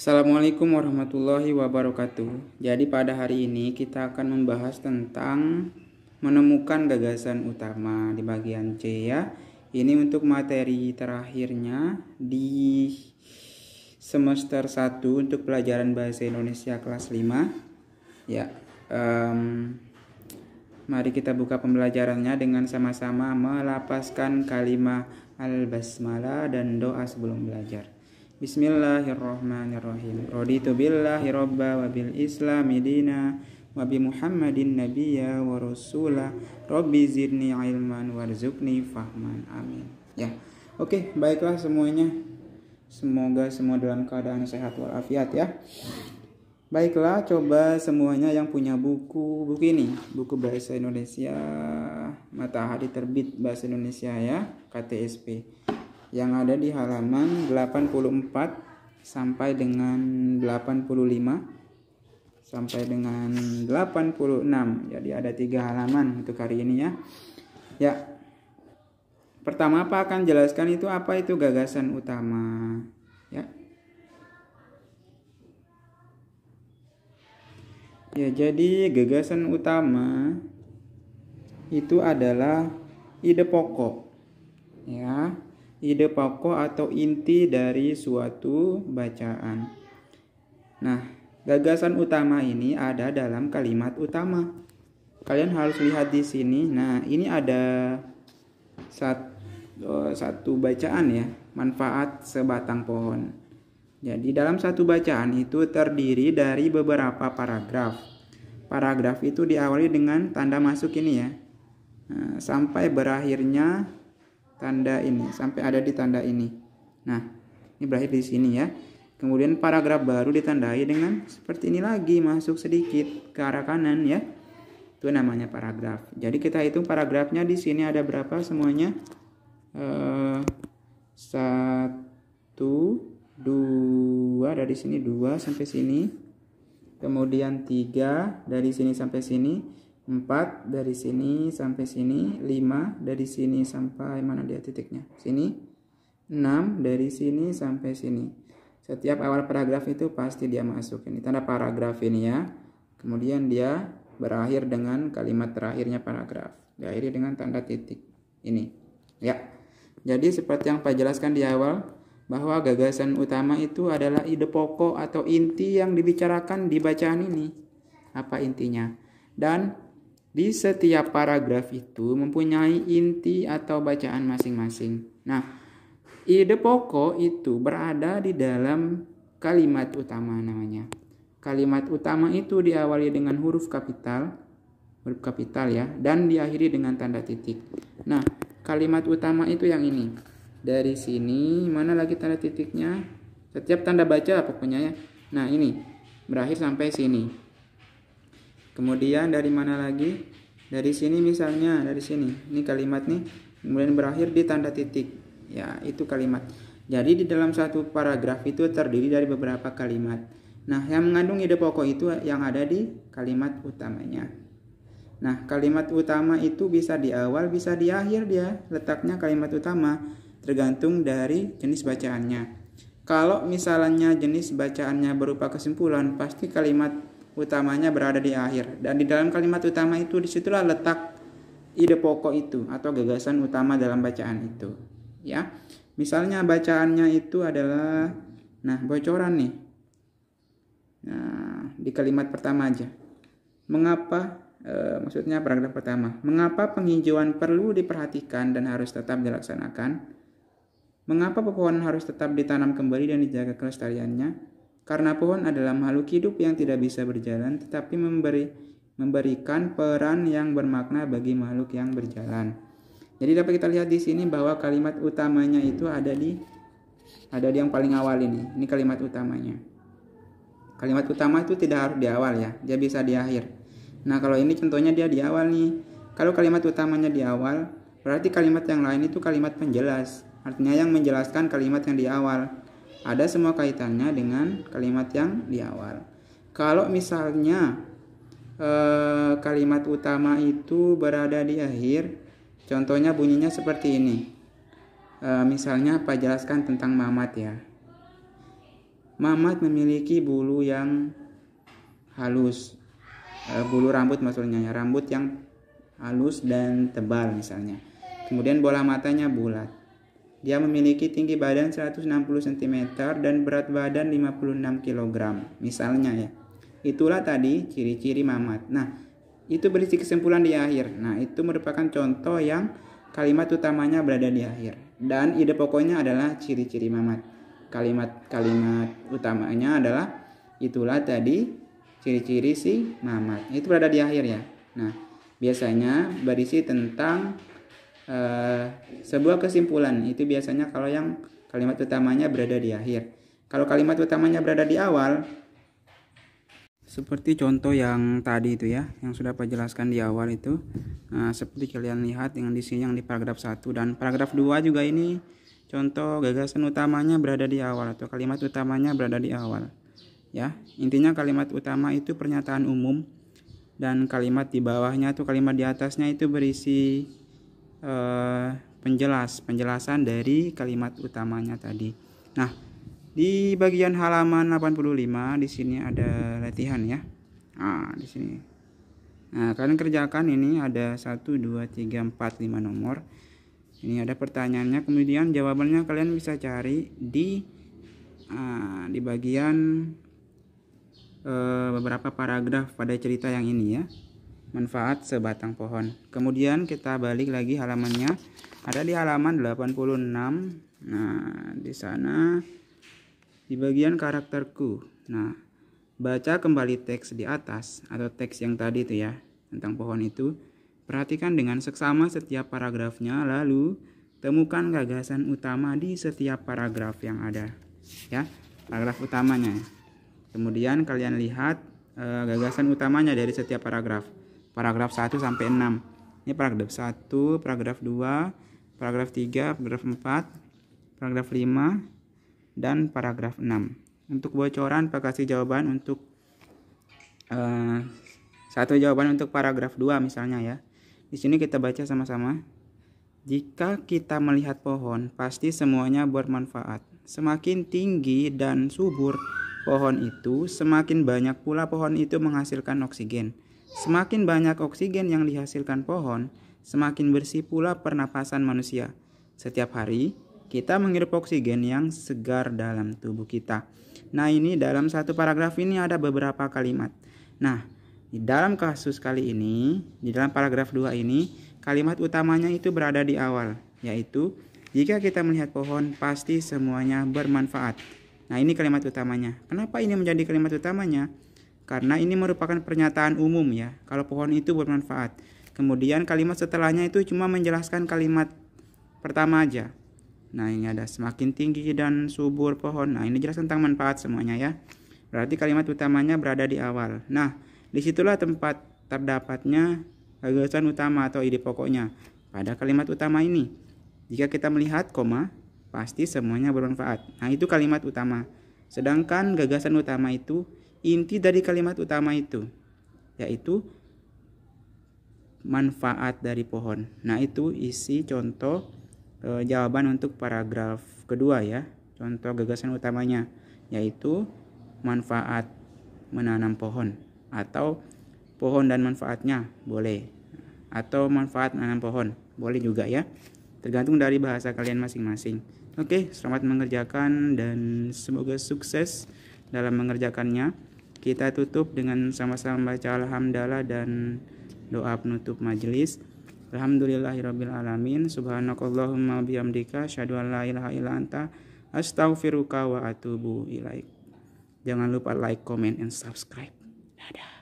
Assalamualaikum warahmatullahi wabarakatuh. Jadi pada hari ini kita akan membahas tentang menemukan gagasan utama di bagian C ya. Ini untuk materi terakhirnya di semester 1 untuk pelajaran bahasa Indonesia kelas 5. Ya. Um, mari kita buka pembelajarannya dengan sama-sama melapaskan kalimat al-basmalah dan doa sebelum belajar. Bismillahirrahmanirrahim. Raditu billahi robba wa bil islami dina wa bi Muhammadin nabiyya wa rasula. robbi zidni ilman warzukni fahman. Amin. Ya. Oke, baiklah semuanya. Semoga semua dalam keadaan sehat walafiat ya. Baiklah, coba semuanya yang punya buku buku ini, buku bahasa Indonesia Matahari Terbit Bahasa Indonesia ya, KTSP yang ada di halaman 84 sampai dengan 85 sampai dengan 86 jadi ada tiga halaman untuk hari ini ya ya pertama apa akan jelaskan itu apa itu gagasan utama ya ya jadi gagasan utama itu adalah ide pokok ya ide pokok atau inti dari suatu bacaan. Nah, gagasan utama ini ada dalam kalimat utama. Kalian harus lihat di sini. Nah, ini ada satu, oh, satu bacaan ya, manfaat sebatang pohon. Jadi dalam satu bacaan itu terdiri dari beberapa paragraf. Paragraf itu diawali dengan tanda masuk ini ya. Nah, sampai berakhirnya tanda ini sampai ada di tanda ini. Nah, ini berakhir di sini ya. Kemudian paragraf baru ditandai dengan seperti ini lagi masuk sedikit ke arah kanan ya. Itu namanya paragraf. Jadi kita hitung paragrafnya di sini ada berapa semuanya? Eh, satu, dua dari sini dua sampai sini. Kemudian tiga dari sini sampai sini 4 dari sini sampai sini, 5 dari sini sampai mana dia titiknya? Sini. 6 dari sini sampai sini. Setiap awal paragraf itu pasti dia masuk. Ini tanda paragraf ini ya. Kemudian dia berakhir dengan kalimat terakhirnya paragraf. Diakhiri dengan tanda titik. Ini. Ya. Jadi seperti yang Pak jelaskan di awal bahwa gagasan utama itu adalah ide pokok atau inti yang dibicarakan di bacaan ini. Apa intinya? Dan di setiap paragraf itu mempunyai inti atau bacaan masing-masing. Nah, ide pokok itu berada di dalam kalimat utama namanya. Kalimat utama itu diawali dengan huruf kapital, huruf kapital ya, dan diakhiri dengan tanda titik. Nah, kalimat utama itu yang ini. Dari sini mana lagi tanda titiknya? Setiap tanda baca pokoknya ya. Nah, ini berakhir sampai sini kemudian dari mana lagi dari sini misalnya dari sini ini kalimat nih kemudian berakhir di tanda titik ya itu kalimat jadi di dalam satu paragraf itu terdiri dari beberapa kalimat nah yang mengandung ide pokok itu yang ada di kalimat utamanya Nah, kalimat utama itu bisa di awal, bisa di akhir dia. Letaknya kalimat utama tergantung dari jenis bacaannya. Kalau misalnya jenis bacaannya berupa kesimpulan, pasti kalimat utamanya berada di akhir dan di dalam kalimat utama itu disitulah letak ide pokok itu atau gagasan utama dalam bacaan itu ya misalnya bacaannya itu adalah nah bocoran nih nah di kalimat pertama aja mengapa e, maksudnya paragraf pertama mengapa penghijauan perlu diperhatikan dan harus tetap dilaksanakan mengapa pepohonan harus tetap ditanam kembali dan dijaga kelestariannya karena pohon adalah makhluk hidup yang tidak bisa berjalan tetapi memberi memberikan peran yang bermakna bagi makhluk yang berjalan. Jadi dapat kita lihat di sini bahwa kalimat utamanya itu ada di ada di yang paling awal ini. Ini kalimat utamanya. Kalimat utama itu tidak harus di awal ya, dia bisa di akhir. Nah, kalau ini contohnya dia di awal nih. Kalau kalimat utamanya di awal, berarti kalimat yang lain itu kalimat penjelas. Artinya yang menjelaskan kalimat yang di awal ada semua kaitannya dengan kalimat yang di awal. Kalau misalnya eh, kalimat utama itu berada di akhir, contohnya bunyinya seperti ini. Eh, misalnya apa jelaskan tentang Mamat ya. Mamat memiliki bulu yang halus, eh, bulu rambut maksudnya ya, rambut yang halus dan tebal misalnya. Kemudian bola matanya bulat. Dia memiliki tinggi badan 160 cm dan berat badan 56 kg, misalnya ya. Itulah tadi ciri-ciri mamat. Nah, itu berisi kesimpulan di akhir. Nah, itu merupakan contoh yang kalimat utamanya berada di akhir. Dan ide pokoknya adalah ciri-ciri mamat. Kalimat-kalimat utamanya adalah itulah tadi ciri-ciri si mamat. Itu berada di akhir ya. Nah, biasanya berisi tentang Eh, sebuah kesimpulan itu biasanya kalau yang kalimat utamanya berada di akhir. Kalau kalimat utamanya berada di awal, seperti contoh yang tadi itu ya, yang sudah saya jelaskan di awal itu, nah, seperti kalian lihat yang di sini yang di paragraf 1 dan paragraf 2 juga ini contoh gagasan utamanya berada di awal atau kalimat utamanya berada di awal. Ya, intinya kalimat utama itu pernyataan umum dan kalimat di bawahnya atau kalimat di atasnya itu berisi Eh, penjelas penjelasan dari kalimat utamanya tadi. Nah, di bagian halaman 85 di sini ada latihan ya. Nah, di sini. Nah, kalian kerjakan ini ada 1 2 3 4 5 nomor. Ini ada pertanyaannya, kemudian jawabannya kalian bisa cari di uh, di bagian uh, beberapa paragraf pada cerita yang ini ya manfaat sebatang pohon kemudian kita balik lagi halamannya ada di halaman 86 nah di sana di bagian karakterku nah baca kembali teks di atas atau teks yang tadi itu ya tentang pohon itu perhatikan dengan seksama setiap paragrafnya lalu temukan gagasan utama di setiap paragraf yang ada ya paragraf utamanya kemudian kalian lihat eh, gagasan utamanya dari setiap paragraf paragraf 1 sampai 6. Ini paragraf 1, paragraf 2, paragraf 3, paragraf 4, paragraf 5 dan paragraf 6. Untuk bocoran Pak kasih jawaban untuk uh, satu jawaban untuk paragraf 2 misalnya ya. Di sini kita baca sama-sama. Jika kita melihat pohon, pasti semuanya bermanfaat. Semakin tinggi dan subur pohon itu, semakin banyak pula pohon itu menghasilkan oksigen. Semakin banyak oksigen yang dihasilkan pohon, semakin bersih pula pernapasan manusia. Setiap hari, kita menghirup oksigen yang segar dalam tubuh kita. Nah, ini dalam satu paragraf ini ada beberapa kalimat. Nah, di dalam kasus kali ini, di dalam paragraf 2 ini, kalimat utamanya itu berada di awal, yaitu jika kita melihat pohon, pasti semuanya bermanfaat. Nah, ini kalimat utamanya. Kenapa ini menjadi kalimat utamanya? Karena ini merupakan pernyataan umum ya, kalau pohon itu bermanfaat. Kemudian kalimat setelahnya itu cuma menjelaskan kalimat pertama aja. Nah, ini ada semakin tinggi dan subur pohon. Nah, ini jelas tentang manfaat semuanya ya. Berarti kalimat utamanya berada di awal. Nah, disitulah tempat terdapatnya gagasan utama atau ide pokoknya pada kalimat utama ini. Jika kita melihat koma, pasti semuanya bermanfaat. Nah, itu kalimat utama. Sedangkan gagasan utama itu inti dari kalimat utama itu yaitu manfaat dari pohon. Nah, itu isi contoh e, jawaban untuk paragraf kedua ya. Contoh gagasan utamanya yaitu manfaat menanam pohon atau pohon dan manfaatnya boleh atau manfaat menanam pohon boleh juga ya. Tergantung dari bahasa kalian masing-masing. Oke, selamat mengerjakan dan semoga sukses dalam mengerjakannya. Kita tutup dengan sama-sama baca alhamdulillah dan doa penutup majelis. Alhamdulillahirabbil alamin. Subhanakallahumma bihamdika asyhadu an la ilaha illa anta astaghfiruka wa atubu ilaik. Jangan lupa like, comment, and subscribe. Dadah.